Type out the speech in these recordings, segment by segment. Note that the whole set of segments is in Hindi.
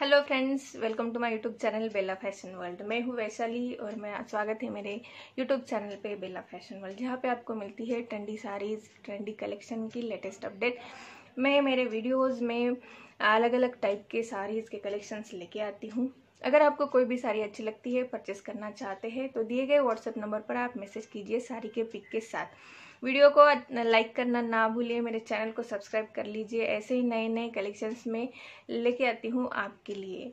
hello friends welcome to my YouTube channel Bella Fashion World मैं हूँ वैशाली और मैं स्वागत है मेरे यूट्यूब चैनल पे बेला फैशन वर्ल्ड जहाँ पे आपको मिलती है ट्रेंडी साड़ीज़ ट्रेंडी कलेक्शन की लेटेस्ट अपडेट मैं मेरे वीडियोस में अलग अलग टाइप के साड़ीज़ के कलेक्शंस लेके आती हूँ अगर आपको कोई भी साड़ी अच्छी लगती है परचेस करना चाहते हैं तो दिए गए व्हाट्सएप नंबर पर आप मैसेज कीजिए साड़ी के पिक के साथ वीडियो को लाइक करना ना भूलिए मेरे चैनल को सब्सक्राइब कर लीजिए ऐसे ही नए नए कलेक्शंस में लेके आती हूँ आपके लिए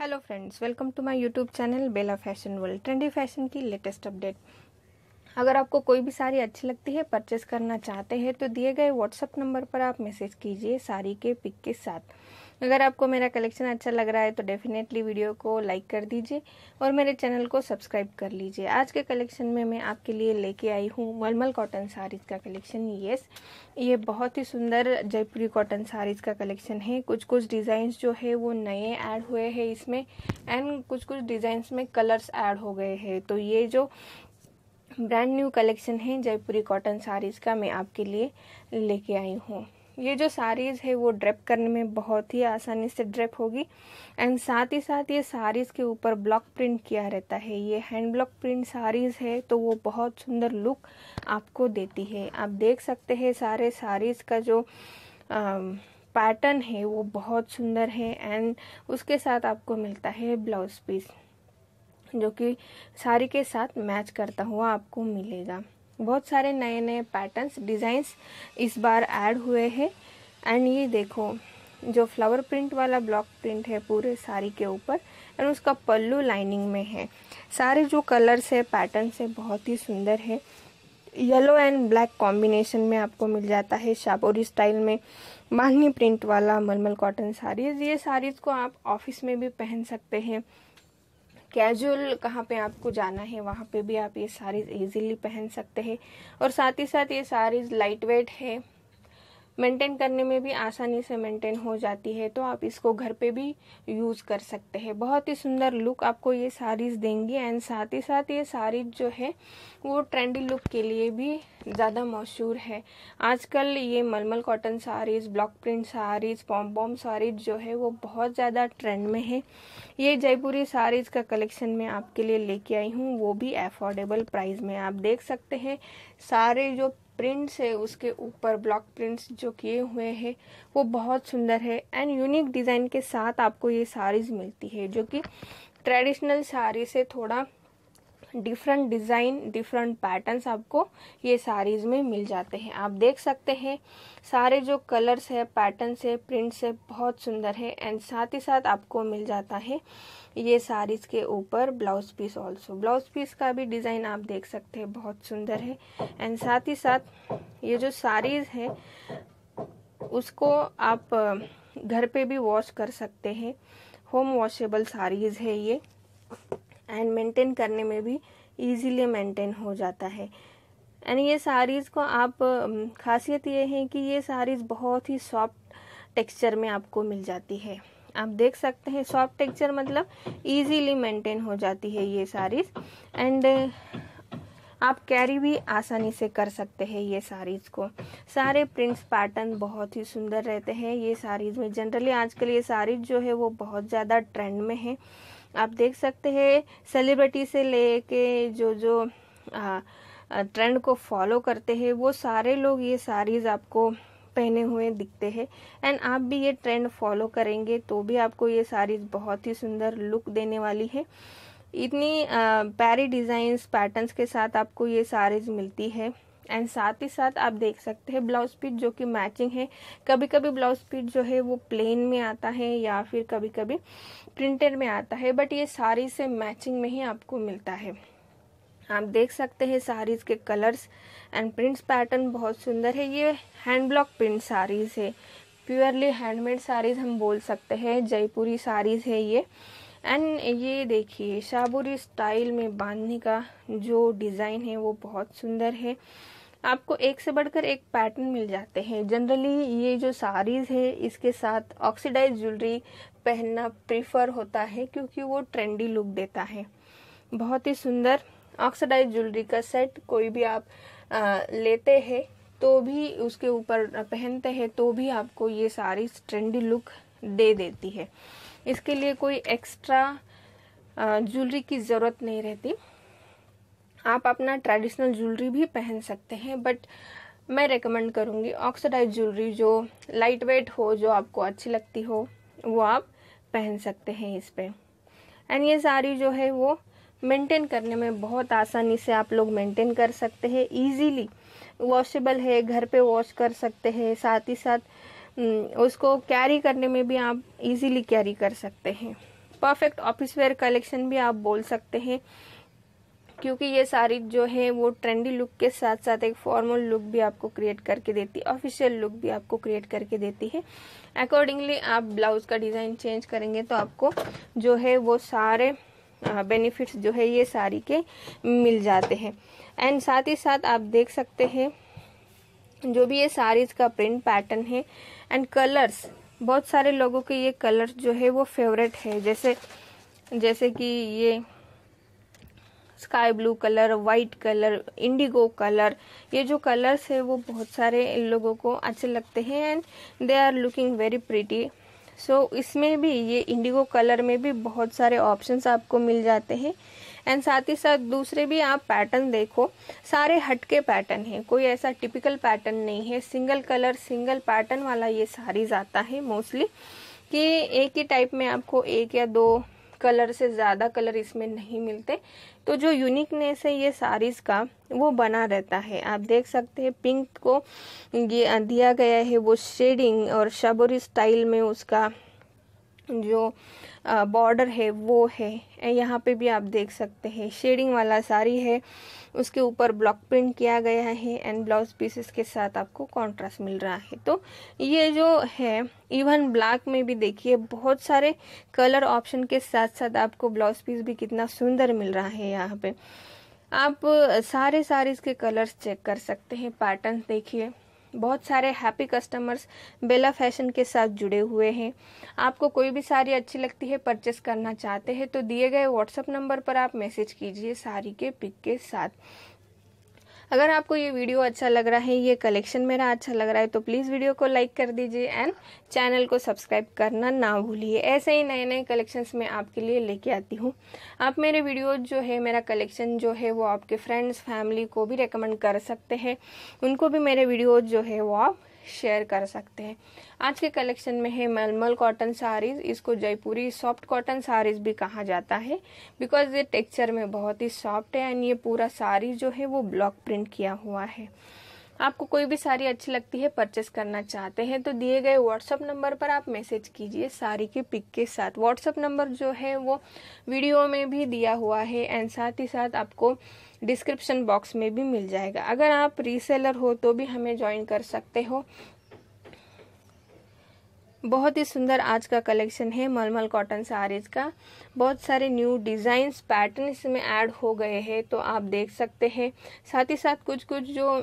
hello friends welcome to my YouTube channel Bella Fashion World trendy fashion की लेटेस्ट अपडेट अगर आपको कोई भी साड़ी अच्छी लगती है परचेस करना चाहते हैं तो दिए गए व्हाट्सएप नंबर पर आप मैसेज कीजिए साड़ी के पिक के साथ अगर आपको मेरा कलेक्शन अच्छा लग रहा है तो डेफिनेटली वीडियो को लाइक कर दीजिए और मेरे चैनल को सब्सक्राइब कर लीजिए आज के कलेक्शन में मैं आपके लिए लेके आई हूँ मलमल कॉटन साड़ीज़ का कलेक्शन येस ये बहुत ही सुंदर जयपुरी कॉटन साड़ीज़ का कलेक्शन है कुछ कुछ डिज़ाइंस जो है वो नए ऐड हुए हैं इसमें एंड कुछ कुछ डिज़ाइंस में कलर्स ऐड हो गए हैं तो ये जो ब्रांड न्यू कलेक्शन है जयपुरी कॉटन साड़ीज़ का मैं आपके लिए लेके आई हूँ ये जो साड़ीज़ है वो ड्रेप करने में बहुत ही आसानी से ड्रेप होगी एंड साथ ही साथ ये साड़ीज़ के ऊपर ब्लॉक प्रिंट किया रहता है ये हैंड ब्लॉक प्रिंट साड़ीज़ है तो वो बहुत सुंदर लुक आपको देती है आप देख सकते हैं सारे साड़ीज़ का जो आ, पैटर्न है वो बहुत सुंदर है एंड उसके साथ आपको मिलता है ब्लाउज पीस जो कि साड़ी के साथ मैच करता हुआ आपको मिलेगा बहुत सारे नए नए पैटर्न्स डिज़ाइंस इस बार ऐड हुए हैं एंड ये देखो जो फ्लावर प्रिंट वाला ब्लॉक प्रिंट है पूरे साड़ी के ऊपर एंड उसका पल्लू लाइनिंग में है सारे जो कलर्स है पैटर्न्स है बहुत ही सुंदर है येलो एंड ब्लैक कॉम्बिनेशन में आपको मिल जाता है शापोरी स्टाइल में माहनी प्रिंट वाला मलमल कॉटन साड़ीज़ ये साड़ीज़ को आप ऑफिस में भी पहन सकते हैं कैजुअल कहाँ पे आपको जाना है वहाँ पे भी आप ये साड़ीज़ इजीली पहन सकते हैं और साथ ही साथ ये साड़ीज़ लाइट वेट है मेंटेन करने में भी आसानी से मेंटेन हो जाती है तो आप इसको घर पे भी यूज़ कर सकते हैं बहुत ही सुंदर लुक आपको ये साड़ीज़ देंगी एंड साथ ही साथ ये साड़ी जो है वो ट्रेंडी लुक के लिए भी ज़्यादा मशहूर है आजकल ये मलमल cotton saris block print saris pom pom saris जो है वो बहुत ज़्यादा ट्रेंड में है ये जयपुरी साड़ीज़ का कलेक्शन मैं आपके लिए लेके आई हूँ वो भी अफोर्डेबल प्राइस में आप देख सकते हैं सारे जो प्रिंट्स है उसके ऊपर ब्लॉक प्रिंट्स जो किए हुए हैं वो बहुत सुंदर है एंड यूनिक डिज़ाइन के साथ आपको ये साड़ीज़ मिलती है जो कि ट्रेडिशनल साड़ी से थोड़ा डिफरेंट डिज़ाइन डिफरेंट पैटर्न्स आपको ये साड़ीज़ में मिल जाते हैं आप देख सकते हैं सारे जो कलर्स है पैटर्न्स है प्रिंट्स है बहुत सुंदर है एंड साथ ही साथ आपको मिल जाता है ये साड़ीज़ के ऊपर blouse piece also blouse piece का भी डिज़ाइन आप देख सकते हैं बहुत सुंदर है एंड साथ ही साथ ये जो साड़ीज़ है उसको आप घर पे भी वॉश कर सकते हैं होम वॉशेबल साड़ीज़ है ये एंड मेंटेन करने में भी ईजीली मेंटेन हो जाता है एंड ये साड़ीज़ को आप खासियत ये है कि ये साड़ीज़ बहुत ही सॉफ्ट टेक्सचर में आपको मिल जाती है आप देख सकते हैं सॉफ्ट टेक्सचर मतलब इजीली मेंटेन हो जाती है ये साड़ीज़ एंड आप कैरी भी आसानी से कर सकते हैं ये साड़ीज़ को सारे प्रिंट्स पैटर्न बहुत ही सुंदर रहते हैं ये साड़ीज़ में जनरली आजकल ये साड़ीज़ जो है वो बहुत ज़्यादा ट्रेंड में है आप देख सकते हैं सेलिब्रिटी से लेके जो जो आ, ट्रेंड को फॉलो करते हैं वो सारे लोग ये साड़ीज़ आपको पहने हुए दिखते हैं एंड आप भी ये ट्रेंड फॉलो करेंगे तो भी आपको ये साड़ीज़ बहुत ही सुंदर लुक देने वाली है इतनी प्यारी डिज़ाइंस पैटर्न्स के साथ आपको ये साड़ीज़ मिलती है एंड साथ ही साथ आप देख सकते हैं ब्लाउज पीट जो कि मैचिंग है कभी कभी ब्लाउज पीट जो है वो प्लेन में आता है या फिर कभी कभी प्रिंटेड में आता है बट ये साड़ी से मैचिंग में ही आपको मिलता है आप देख सकते हैं साड़ीज़ के कलर्स एंड प्रिंट्स पैटर्न बहुत सुंदर है ये हैंड ब्लॉक प्रिंट साड़ीज़ है प्योरली हैंडमेड साड़ीज़ हम बोल सकते हैं जयपुरी साड़ीज़ है ये एंड ये देखिए शाबुरी स्टाइल में बांधने का जो डिज़ाइन है वो बहुत सुंदर है आपको एक से बढ़कर एक पैटर्न मिल जाते हैं जनरली ये जो साड़ीज़ है इसके साथ ऑक्सीडाइज ज्वेलरी पहनना प्रीफर होता है क्योंकि वो ट्रेंडी लुक देता है बहुत ही सुंदर ऑक्सीडाइज ज्वेलरी का सेट कोई भी आप आ, लेते हैं तो भी उसके ऊपर पहनते हैं तो भी आपको ये सारी ट्रेंडी लुक दे देती है इसके लिए कोई एक्स्ट्रा ज्वेलरी की ज़रूरत नहीं रहती आप अपना ट्रेडिशनल ज्वेलरी भी पहन सकते हैं बट मैं रेकमेंड करूँगी ऑक्सीडाइज ज्वेलरी जो लाइट वेट हो जो आपको अच्छी लगती हो वो आप पहन सकते हैं इस पर एंड ये साड़ी जो है वो मेंटेन करने में बहुत आसानी से आप लोग मेंटेन कर सकते हैं इजीली वॉशेबल है घर पे वॉश कर सकते हैं साथ ही साथ हम्म, उसको कैरी करने में भी आप इजीली कैरी कर सकते हैं परफेक्ट ऑफिस वेयर कलेक्शन भी आप बोल सकते हैं क्योंकि ये सारी जो है वो ट्रेंडी लुक के साथ साथ एक फॉर्मल लुक भी आपको क्रिएट करके देती है ऑफिशियल लुक भी आपको क्रिएट करके देती है अकॉर्डिंगली आप ब्लाउज का डिज़ाइन चेंज करेंगे तो आपको जो है वो सारे बेनिफिट्स जो है ये सारी के मिल जाते हैं एंड साथ ही साथ आप देख सकते हैं जो भी ये साड़ीज़ का प्रिंट पैटर्न है एंड कलर्स बहुत सारे लोगों के ये कलर्स जो है वो फेवरेट है जैसे जैसे कि ये sky blue colour white colour indigo colour ये जो कलर्स है वो बहुत सारे इन लोगों को अच्छे लगते हैं and they are looking very pretty so इसमें भी ये इंडिगो कलर में भी बहुत सारे ऑप्शंस आपको मिल जाते हैं एंड साथ ही साथ दूसरे भी आप पैटर्न देखो सारे हटके पैटर्न हैं कोई ऐसा टिपिकल पैटर्न नहीं है सिंगल कलर सिंगल पैटर्न वाला ये सारी जाता है मोस्टली कि एक ही टाइप में आपको एक या दो कलर से ज़्यादा कलर इसमें नहीं मिलते तो जो यूनिकनेस है ये साड़ीज़ का वो बना रहता है आप देख सकते हैं पिंक को ये दिया गया है वो शेडिंग और शबोरी स्टाइल में उसका जो बॉर्डर है वो है यहाँ पे भी आप देख सकते हैं शेडिंग वाला साड़ी है उसके ऊपर ब्लॉक प्रिंट किया गया है एंड ब्लाउज पीसेस के साथ आपको कॉन्ट्रास्ट मिल रहा है तो ये जो है इवन ब्लैक में भी देखिए बहुत सारे कलर ऑप्शन के साथ साथ आपको ब्लाउज पीस भी कितना सुंदर मिल रहा है यहाँ पे आप सारे सारे इसके कलर्स चेक कर सकते हैं पैटर्न देखिए बहुत सारे हैप्पी कस्टमर्स बेला फैशन के साथ जुड़े हुए हैं आपको कोई भी साड़ी अच्छी लगती है परचेस करना चाहते हैं तो दिए गए व्हाट्सअप नंबर पर आप मैसेज कीजिए साड़ी के पिक के साथ अगर आपको ये वीडियो अच्छा लग रहा है ये कलेक्शन मेरा अच्छा लग रहा है तो प्लीज़ वीडियो को लाइक कर दीजिए एंड चैनल को सब्सक्राइब करना ना भूलिए ऐसे ही नए नए कलेक्शंस मैं आपके लिए लेके आती हूँ आप मेरे वीडियो जो है मेरा कलेक्शन जो है वो आपके फ्रेंड्स फैमिली को भी रिकमेंड कर सकते हैं उनको भी मेरे वीडियो जो है वो आप शेयर कर सकते हैं आज के कलेक्शन में है मलमल कॉटन साड़ीज इसको जयपुरी सॉफ्ट कॉटन साड़ीज भी कहा जाता है बिकॉज ये टेक्सचर में बहुत ही सॉफ्ट है एंड ये पूरा साड़ी जो है वो ब्लॉक प्रिंट किया हुआ है आपको कोई भी साड़ी अच्छी लगती है परचेस करना चाहते हैं तो दिए गए व्हाट्सअप नंबर पर आप मैसेज कीजिए साड़ी की पिक के साथ व्हाट्सअप नंबर जो है वो वीडियो में भी दिया हुआ है एंड साथ ही साथ आपको डिस्क्रिप्शन बॉक्स में भी मिल जाएगा अगर आप रीसेलर हो तो भी हमें ज्वाइन कर सकते हो बहुत ही सुंदर आज का कलेक्शन है मलमल कॉटन साड़ीज का बहुत सारे न्यू डिज़ाइंस पैटर्न इसमें ऐड हो गए हैं तो आप देख सकते हैं साथ ही साथ कुछ कुछ जो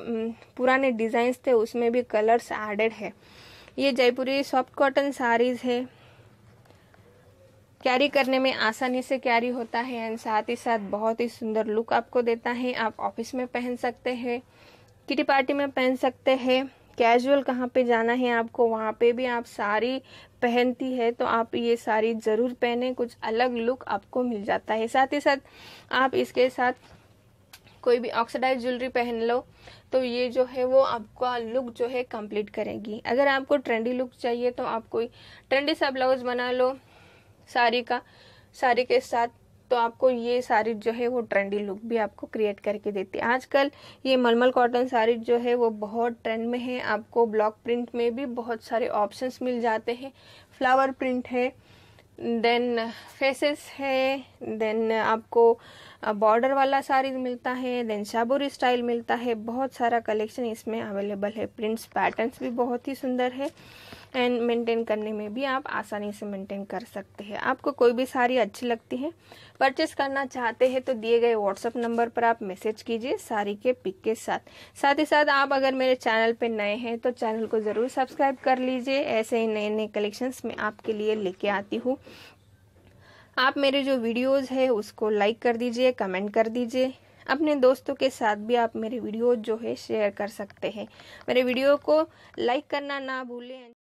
पुराने डिज़ाइंस थे उसमें भी कलर्स एडेड है ये जयपुरी सॉफ्ट कॉटन साड़ीज़ है कैरी करने में आसानी से कैरी होता है एंड साथ ही साथ बहुत ही सुंदर लुक आपको देता है आप ऑफिस में पहन सकते हैं किटी पार्टी में पहन सकते हैं कैजुअल कहाँ पे जाना है आपको वहाँ पे भी आप साड़ी पहनती है तो आप ये साड़ी ज़रूर पहने कुछ अलग लुक आपको मिल जाता है साथ ही साथ आप इसके साथ कोई भी ऑक्सीडाइज ज्वेलरी पहन लो तो ये जो है वो आपका लुक जो है कंप्लीट करेगी अगर आपको ट्रेंडी लुक चाहिए तो आप कोई ट्रेंडी सा ब्लाउज बना लो साड़ी का साड़ी के साथ तो आपको ये साड़ी जो है वो ट्रेंडी लुक भी आपको क्रिएट करके देती है आजकल ये मलमल कॉटन साड़ी जो है वो बहुत ट्रेंड में है आपको ब्लॉक प्रिंट में भी बहुत सारे ऑप्शंस मिल जाते हैं फ्लावर प्रिंट है देन फेसेस है देन आपको बॉर्डर वाला साड़ी मिलता है देन शाबुरी स्टाइल मिलता है बहुत सारा कलेक्शन इसमें अवेलेबल है प्रिंट्स पैटर्न्स भी बहुत ही सुंदर है एंड मेंटेन करने में भी आप आसानी से मेंटेन कर सकते हैं आपको कोई भी साड़ी अच्छी लगती है परचेस करना चाहते हैं तो दिए गए व्हाट्सअप नंबर पर आप मैसेज कीजिए साड़ी के पिक के साथ साथ ही साथ आप अगर मेरे चैनल पर नए हैं तो चैनल को ज़रूर सब्सक्राइब कर लीजिए ऐसे ही नए नए कलेक्शंस मैं आपके लिए लेके आती हूँ आप मेरे जो वीडियोज़ है उसको लाइक कर दीजिए कमेंट कर दीजिए अपने दोस्तों के साथ भी आप मेरे वीडियो जो है शेयर कर सकते हैं मेरे वीडियो को लाइक करना ना भूलें